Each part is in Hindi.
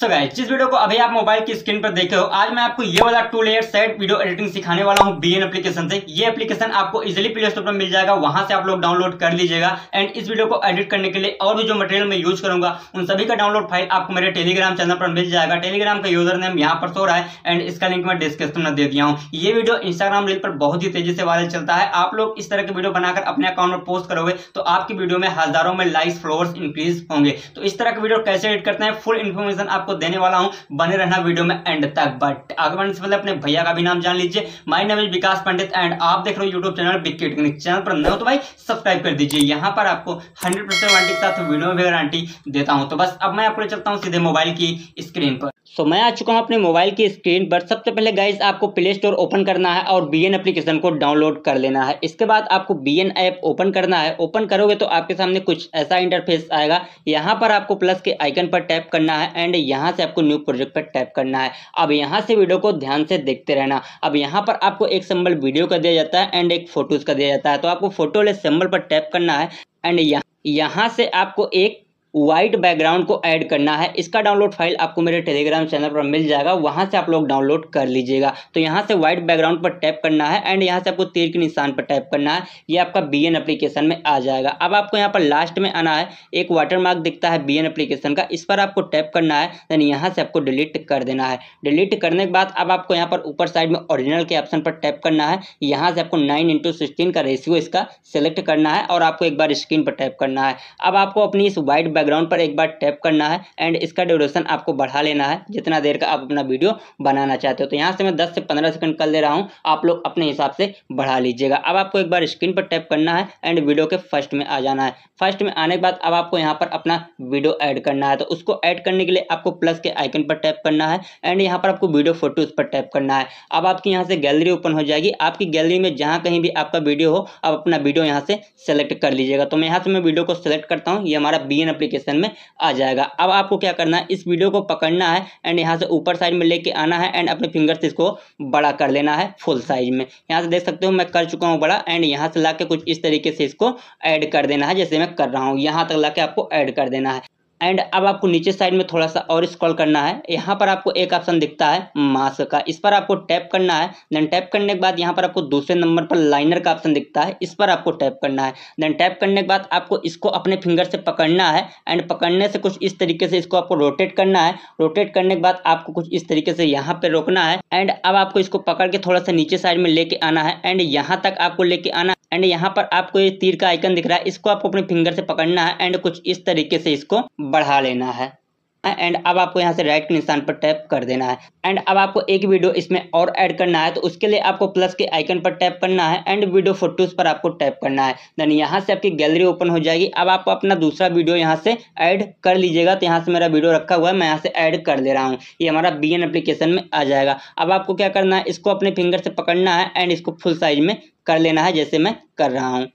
सो so गाइस जिस वीडियो को अभी आप मोबाइल की स्क्रीन पर देखे हो आज मैं आपको ये वाला two layer set video editing सिखाने वाला हूँ बी एप्लीकेशन से ये एप्लीकेशन आपको इजीली प्ले स्टोर पर मिल जाएगा वहां से आप लोग डाउनलोड कर लीजिएगा एंड इस वीडियो को एडिट करने के लिए और भी जो मटेरियल मैं यूज करूंगा उन सभी का डाउनलोड फाइल आपको मेरे टेलीग्राम चैनल पर मिल जाएगा टेलीग्राम का यूजर नेम यहाँ पर सो रहा है एंड इसका लिंक मैं डिस्क्रिप्शन में दे दिया हूँ ये वीडियो इंस्टाग्राम रील पर बहुत ही तेजी से वायरल चलता है आप लोग इस तरह की वीडियो बनाकर अपने अकाउंट में पोस्ट करोगे तो आपकी वीडियो में हजारों में लाइक्स फ्लोअर्स इंक्रीज होंगे तो इस तरह की वीडियो कैसे एडिट करते हैं फुल इन्फॉर्मेशन आपको आपको देने वाला हूं बने रहना वीडियो में एंड तक बट आगे बढ़ने से पहले अपने भैया का भी नाम जान लीजिए माई नाम विकास पंडित एंड आप देख रहे हो YouTube channel big technique channel पर नए हो तो भाई सब्सक्राइब कर दीजिए यहाँ पर आपको हंड्रेड परसेंट के साथ वीडियो में भी गारंटी देता हूँ तो बस अब मैं आपको चलता हूँ सीधे मोबाइल की स्क्रीन पर सो मैं आ चुका हूँ अपने मोबाइल की स्क्रीन पर सबसे पहले गाइज आपको प्ले स्टोर ओपन करना है और बी एप्लीकेशन को डाउनलोड कर लेना है इसके बाद आपको बी ऐप ओपन करना है ओपन करोगे तो आपके सामने कुछ ऐसा इंटरफेस आएगा यहाँ पर आपको प्लस के आइकन पर टैप करना है एंड यहाँ से आपको न्यू प्रोजेक्ट पर टैप करना है अब यहाँ से वीडियो को ध्यान से देखते रहना अब यहाँ पर आपको एक सिंबल वीडियो का दिया जाता है एंड एक फोटोज का दिया जाता है तो आपको फोटो वाले सिंबल पर टैप करना है एंड यहाँ यहाँ से आपको एक व्हाइट बैकग्राउंड को ऐड करना है इसका डाउनलोड फाइल आपको मेरे टेलीग्राम चैनल पर मिल जाएगा वहाँ से आप लोग डाउनलोड कर लीजिएगा तो यहाँ से व्हाइट बैकग्राउंड पर टैप करना है एंड यहाँ से आपको तीर के निशान पर टैप करना है ये आपका बी एन एप्लीकेशन में आ जाएगा अब आपको यहाँ पर लास्ट में आना है एक वाटरमार्क दिखता है बी एन एप्लीकेशन का इस पर आपको टैप करना है देन यहाँ से आपको डिलीट कर देना है डिलीट करने के बाद अब आपको यहाँ पर ऊपर साइड में ओरिजिनल के ऑप्शन पर टैप करना है यहाँ से आपको नाइन इंटू सिक्सटीन का रेशियो इसका सेलेक्ट करना है और आपको एक बार स्क्रीन पर टैप करना है अब आपको अपनी इस व्हाइट बैकग्राउंड पर एक बार टैप करना है एंड इसका ड्यूरेशन आपको बढ़ा लेना है जितना देर का आप अपना वीडियो बनाना चाहते हो तो यहाँ से मैं दस से पंद्रह सेकंड कर ले रहा हूँ आप लोग अपने हिसाब से बढ़ा लीजिएगा अब आपको एक बार स्क्रीन पर टैप करना है एंड वीडियो के फर्स्ट में आ जाना है फर्स्ट में आने के बाद अब आपको यहाँ पर अपना वीडियो ऐड करना है तो उसको ऐड करने के लिए आपको प्लस के आइकन पर टैप करना है एंड यहाँ पर आपको वीडियो फोटोज पर टैप करना है अब आपकी यहाँ से गैलरी ओपन हो जाएगी आपकी गैलरी में जहाँ कहीं भी आपका वीडियो हो आप अपना वीडियो यहाँ से सेलेक्ट कर लीजिएगा तो मैं यहाँ से मैं वीडियो को सेलेक्ट करता हूँ ये हमारा बी एप्लीकेशन में आ जाएगा अब आपको क्या करना है इस वीडियो को पकड़ना है एंड यहाँ से ऊपर साइड में लेके आना है एंड अपने फिंगर से इसको बड़ा कर लेना है फुल साइज में यहाँ से देख सकते हो मैं कर चुका हूँ बड़ा एंड यहाँ से ला के कुछ इस तरीके से इसको ऐड कर देना है जैसे मैं कर रहा हूँ यहाँ तक ला के आपको ऐड कर देना है एंड अब आपको नीचे साइड में थोड़ा सा और स्क्रॉल करना है यहाँ पर आपको एक ऑप्शन दिखता है मास्क का इस पर आपको टैप करना है देन टैप करने के बाद यहाँ पर आपको दूसरे नंबर पर लाइनर का ऑप्शन दिखता है इस पर आपको टैप करना है देन टैप करने के बाद आपको इसको अपने फिंगर से पकड़ना है एंड पकड़ने से कुछ इस तरीके से इसको आपको रोटेट करना है रोटेट करने के बाद आपको कुछ इस तरीके से यहाँ पर रोकना है एंड अब आपको इसको पकड़ के थोड़ा सा नीचे साइड में लेके आना है एंड यहाँ तक आपको लेके आना एंड यहाँ पर आपको ये तीर का आइकन दिख रहा है इसको आपको अपने फिंगर से पकड़ना है एंड कुछ इस तरीके से इसको बढ़ा लेना है एंड अब आपको यहाँ से राइट के निशान पर टैप कर देना है एंड अब आपको एक वीडियो इसमें और ऐड करना है तो उसके लिए आपको प्लस के आइकन पर टैप करना है एंड वीडियो फोटोज पर आपको टैप करना है देन यहाँ से आपकी गैलरी ओपन हो जाएगी अब आप अपना दूसरा वीडियो यहाँ से ऐड कर लीजिएगा तो यहाँ से मेरा वीडियो रखा हुआ है मैं यहाँ से ऐड कर दे रहा हूँ ये हमारा बी एन एप्लीकेशन में आ जाएगा अब आपको क्या करना है इसको अपने फिंगर से पकड़ना है एंड इसको फुल साइज में कर लेना है जैसे मैं कर रहा हूँ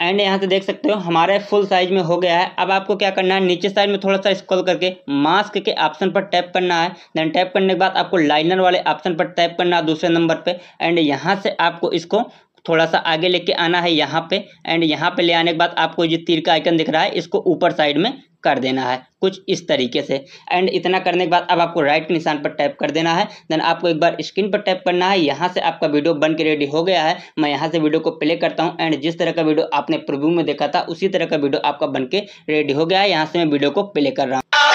एंड यहाँ से देख सकते हो हमारे फुल साइज में हो गया है अब आपको क्या करना है नीचे साइड में थोड़ा सा स्क्रॉल करके मास्क के ऑप्शन पर टैप करना है देन टैप करने के बाद आपको लाइनर वाले ऑप्शन पर टैप करना है दूसरे नंबर पे एंड यहाँ से आपको इसको थोड़ा सा आगे लेके आना है यहाँ पे एंड यहाँ पे ले आने के बाद आपको जो तीर का आइकन दिख रहा है इसको ऊपर साइड में कर देना है कुछ इस तरीके से एंड इतना करने के बाद अब आपको राइट के निशान पर टैप कर देना है देन आपको एक बार स्क्रीन पर टैप करना है यहाँ से आपका वीडियो बन के रेडी हो गया है मैं यहाँ से वीडियो को प्ले करता हूँ एंड जिस तरह का वीडियो आपने प्रव्यू में देखा था उसी तरह का वीडियो आपका बन के रेडी हो गया है यहाँ से मैं वीडियो को प्ले कर रहा हूँ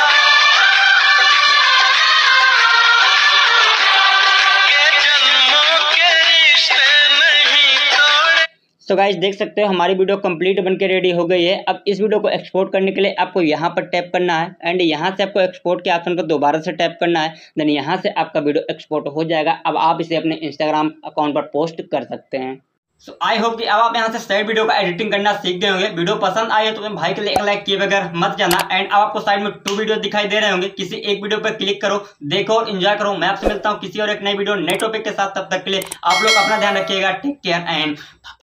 तो गाइज देख सकते हो हमारी वीडियो कंप्लीट बनकर रेडी हो गई है अब इस वीडियो को एक्सपोर्ट करने के लिए आपको यहाँ पर टैप करना है एंड यहाँ से आपको एक्सपोर्ट के ऑप्शन को दोबारा से टैप करना है देन यहाँ से आपका वीडियो एक्सपोर्ट हो जाएगा अब आप इसे अपने इंस्टाग्राम अकाउंट पर पोस्ट कर सकते हैं सो आई होप कि अब आप यहाँ से साइड वीडियो का एडिटिंग करना सीख गए होंगे वीडियो पसंद आए तो मैं भाई के लिए एक लाइक किए बगैर मत जाना एंड अब आपको साइड में टू वीडियो दिखाई दे रहे होंगे किसी एक वीडियो पर क्लिक करो देखो और एंजॉय करो मैं आपसे मिलता हूँ किसी और एक नई वीडियो नए टॉपिक के साथ तब तक के लिए आप लोग अपना ध्यान रखिएगा टेक केयर एंड